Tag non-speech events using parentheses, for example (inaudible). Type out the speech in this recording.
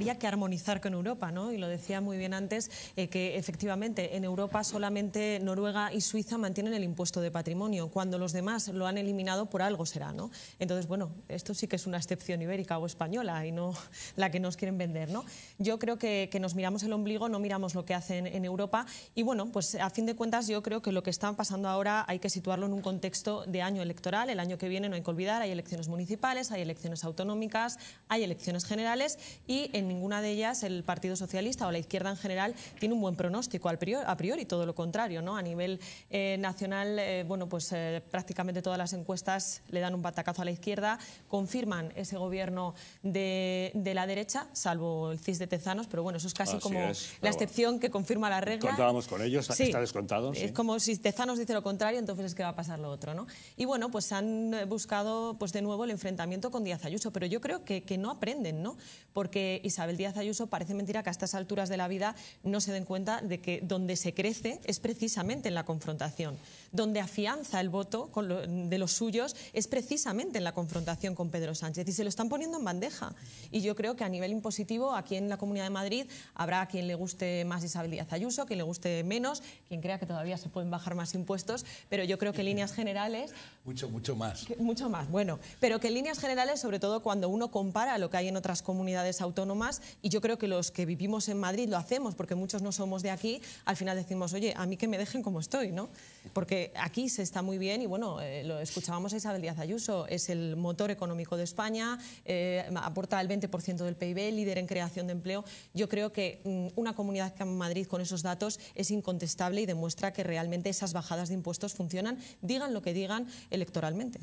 Había que armonizar con Europa, ¿no? Y lo decía muy bien antes, eh, que efectivamente en Europa solamente Noruega y Suiza mantienen el impuesto de patrimonio, cuando los demás lo han eliminado por algo será, ¿no? Entonces, bueno, esto sí que es una excepción ibérica o española y no (laughs) la que nos quieren vender, ¿no? Yo creo que, que nos miramos el ombligo, no miramos lo que hacen en Europa y, bueno, pues a fin de cuentas yo creo que lo que está pasando ahora hay que situarlo en un contexto de año electoral. El año que viene no hay que olvidar, hay elecciones municipales, hay elecciones autonómicas, hay elecciones generales y en ninguna de ellas el Partido Socialista o la izquierda en general tiene un buen pronóstico, a priori, todo lo contrario. ¿no? A nivel eh, nacional, eh, bueno, pues eh, prácticamente todas las encuestas le dan un patacazo a la izquierda, confirman ese gobierno de, la derecha, salvo el CIS de Tezanos, pero bueno, eso es casi como la excepción que confirma la regla. Contábamos con ellos, está descontado. Es como si Tezanos dice lo contrario, entonces es que va a pasar lo otro. ¿no? Y bueno, pues han buscado pues de nuevo el enfrentamiento con Díaz Ayuso, pero yo creo que, que no aprenden, ¿no? Porque Isabel Díaz Ayuso, parece mentira que a estas alturas de la vida no se den cuenta de que donde se crece es precisamente en la confrontación, donde afianza el voto de los suyos es precisamente en la confrontación con Pedro Sánchez y se lo están poniendo en bandeja. Y yo creo que a nivel impositivo, aquí en la Comunidad de Madrid, habrá quien le guste más Isabel Díaz Ayuso, quien le guste menos, quien crea que todavía se pueden bajar más impuestos, pero yo creo que en líneas generales... Mucho, mucho más. mucho más, bueno. Pero que en líneas generales, sobre todo cuando uno compara lo que hay en otras comunidades autónomas, y yo creo que los que vivimos en Madrid lo hacemos porque muchos no somos de aquí, al final decimos, oye, a mí que me dejen como estoy, ¿no? Porque aquí se está muy bien y bueno, eh, lo escuchábamos a Isabel Díaz Ayuso, es el motor económico de España, eh, aporta el 20% del PIB, líder en creación de empleo. Yo creo que mm, una comunidad como Madrid con esos datos es incontestable y demuestra que realmente esas bajadas de impuestos funcionan, digan lo que digan electoralmente.